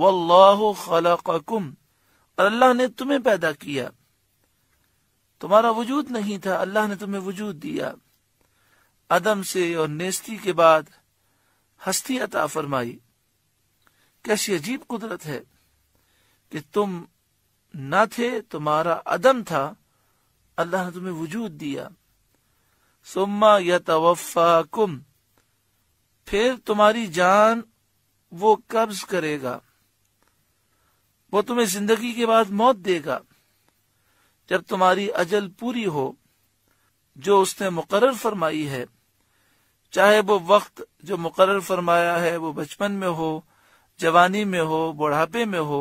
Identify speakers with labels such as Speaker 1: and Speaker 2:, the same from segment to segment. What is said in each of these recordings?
Speaker 1: वल्लाह और अल्लाह ने तुम्हें पैदा किया तुम्हारा वजूद नहीं था अल्लाह ने तुम्हें वजूद दिया अदम से और नेस्ती के बाद हस्ती अता फरमाई कैसी अजीब कुदरत है कि तुम न थे तुम्हारा अदम था अल्लाह ने तुम्हें वजूद दिया सुम्मा कुम फिर तुम्हारी जान वो कब्ज करेगा वो तुम्हें जिंदगी के बाद मौत देगा जब तुम्हारी अजल पूरी हो जो उसने मुकर फरमाई है चाहे वो वक्त जो मुकर फरमाया है वो बचपन में हो जवानी में हो बुढ़ापे में हो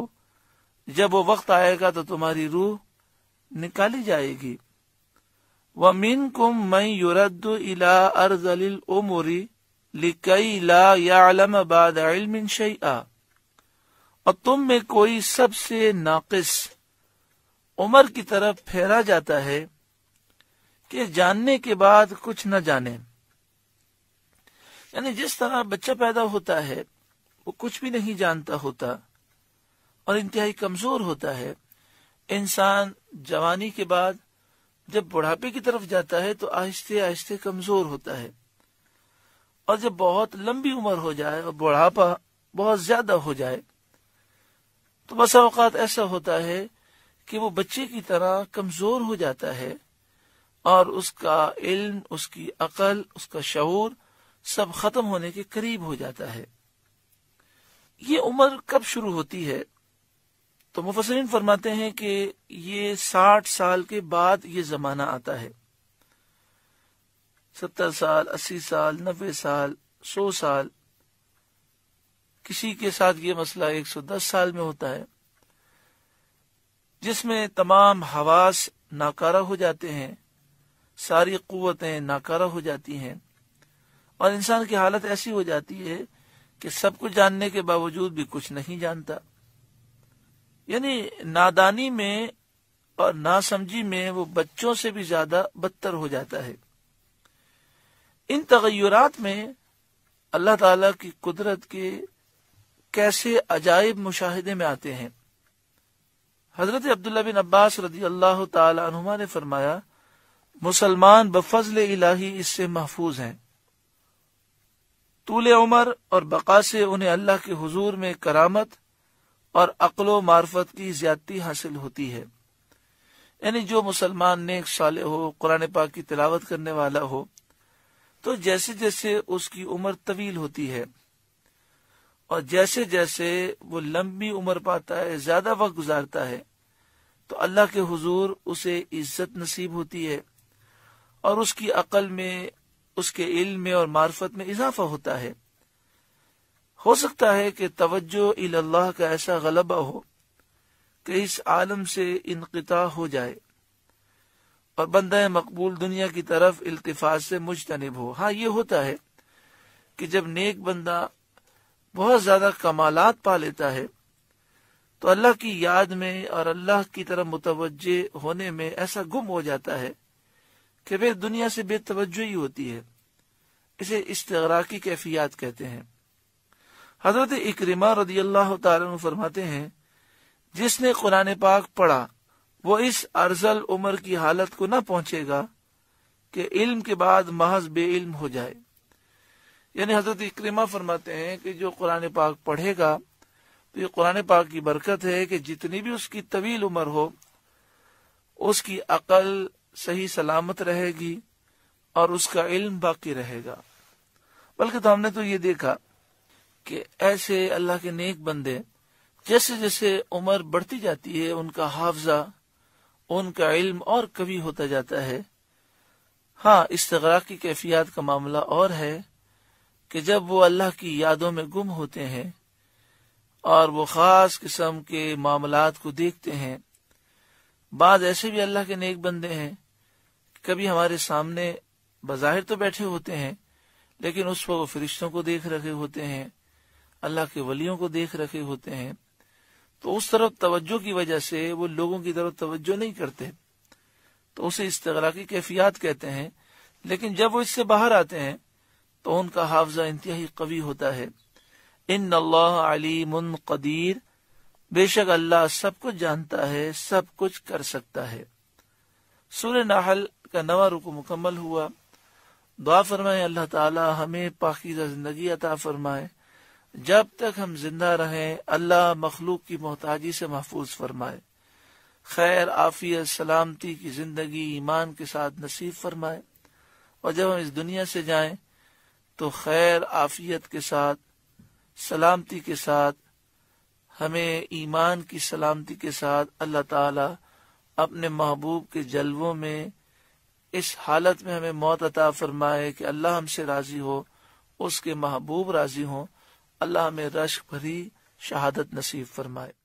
Speaker 1: जब वो वक्त आएगा तो तुम्हारी रूह निकाली जाएगी व मीन कुम मई युरद इला अर्जल उमरी लिकई ला या अलम बाद शई और तुम में कोई सबसे नाकिस उमर की तरफ फेरा जाता है कि जानने के बाद कुछ न जाने यानी जिस तरह बच्चा पैदा होता है वो कुछ भी नहीं जानता होता और इंतहाई कमजोर होता है इंसान जवानी के बाद जब बुढ़ापे की तरफ जाता है तो आहिस्ते आहिस्ते कमजोर होता है और जब बहुत लंबी उम्र हो जाए और बुढ़ापा बहुत ज्यादा हो जाए तो बस अवकात ऐसा होता है कि वो बच्चे की तरह कमजोर हो जाता है और उसका इल्म उसकी अकल उसका शहूर सब खत्म होने के करीब हो जाता है ये उम्र कब शुरू होती है तो मुफसरीन फरमाते हैं कि ये साठ साल के बाद ये जमाना आता है सत्तर साल अस्सी साल नब्बे साल सौ साल किसी के साथ ये मसला 110 साल में होता है जिसमें तमाम हवास नाकारा हो जाते हैं सारी कुतें नाकारा हो जाती हैं और इंसान की हालत ऐसी हो जाती है कि सब कुछ जानने के बावजूद भी कुछ नहीं जानता यानी नादानी में और नासमझी में वो बच्चों से भी ज्यादा बदतर हो जाता है इन तगैरात में अल्लाह ताला की कुदरत के कैसे अजायब मुशाहिदे में आते हैं हजरत अब्दुल्ला बिन अब्बास रदी अल्लाह तुमा ने फरमाया मुसलमान बफजल इलाही इससे महफूज हैं तूल उमर और बका से उन्हें अल्लाह के हजूर में करामत और अकलो मार्फत की ज्यादती हासिल होती है यानी जो मुसलमान नेक साले हो कुरान पाक की तिलावत करने वाला हो तो जैसे जैसे उसकी उम्र तवील होती है और जैसे जैसे वो लंबी उम्र पाता है ज्यादा वक्त गुजारता है तो अल्लाह के हुजूर उसे इज्जत नसीब होती है और उसकी अकल में उसके इल्म में और मार्फत में इजाफा होता है हो सकता है कि तवज्जो इल्लाह का ऐसा गलबा हो कि इस आलम से इनकता हो जाए और बंदा मकबूल दुनिया की तरफ इल्तफात से मुजतनब हो हाँ ये होता है कि जब नेक बंदा बहुत ज्यादा कमालत पा लेता है तो अल्लाह की याद में और अल्लाह की तरफ मुतवजे होने में ऐसा गुम हो जाता है कि फिर दुनिया से बेतवजो ही होती है इसे इस्तरा कैफियात कहते हैं हजरत इकरमा रदी अल्लाह फरमाते हैं जिसने कुरान पाक पढ़ा वो इस अर्जल उम्र की हालत को न पहुंचेगा कि इल्म के बाद महज बे इल्म हो जाए यानी हजरत इक्रीमा फरमाते हैं कि जो कुरान पाक पढ़ेगा तो ये कुरान पाक की बरकत है कि जितनी भी उसकी तवील उम्र हो उसकी अकल सही सलामत रहेगी और उसका इल्म बाकी रहेगा बल्कि तो हमने तो ये देखा कि ऐसे अल्लाह के नेक बंदे जैसे जैसे उम्र बढ़ती जाती है उनका हाफजा उनका इल्म और कवि होता जाता है हाँ इस्तरा की कैफियत का मामला और है कि जब वो अल्लाह की यादों में गुम होते हैं और वो खास किस्म के मामला को देखते हैं बाद ऐसे भी अल्लाह के नेक बंदे हैं कभी हमारे सामने बाहिर तो बैठे होते हैं लेकिन उस पर वो फरिश्तों को देख रखे होते हैं अल्लाह के वलियों को देख रखे होते हैं तो उस तरफ तवज्जो की वजह से वो लोगों की तरफ तवज्जो नहीं करते तो उसे तरह की कैफियात कहते हैं लेकिन जब वो इससे बाहर आते हैं तो उनका हाफजा इंतहा कवि होता है इन अल्लाह अलीम कदीर बेशक अल्लाह सब कुछ जानता है सब कुछ कर सकता है सूर्य नाहल का नवा रुको मुकम्मल हुआ दुआ फरमाए अल्लाह ताला हमें पाकिजा जिंदगी अता फरमाए जब तक हम जिंदा रहें अल्लाह मखलूक की मोहताजी से महफूज फरमाए खैर आफियत सलामती की जिंदगी ईमान के साथ नसीब फरमाए और जब हम इस दुनिया से जाएं तो खैर आफियत के साथ सलामती के साथ हमें ईमान की सलामती के साथ अल्लाह ताला अपने महबूब के जलवों में इस हालत में हमें मौत अता फरमाए कि अल्लाह हमसे राजी हो उसके महबूब राजी हों अल्लाह हमें रश भरी शहादत नसीब फरमाए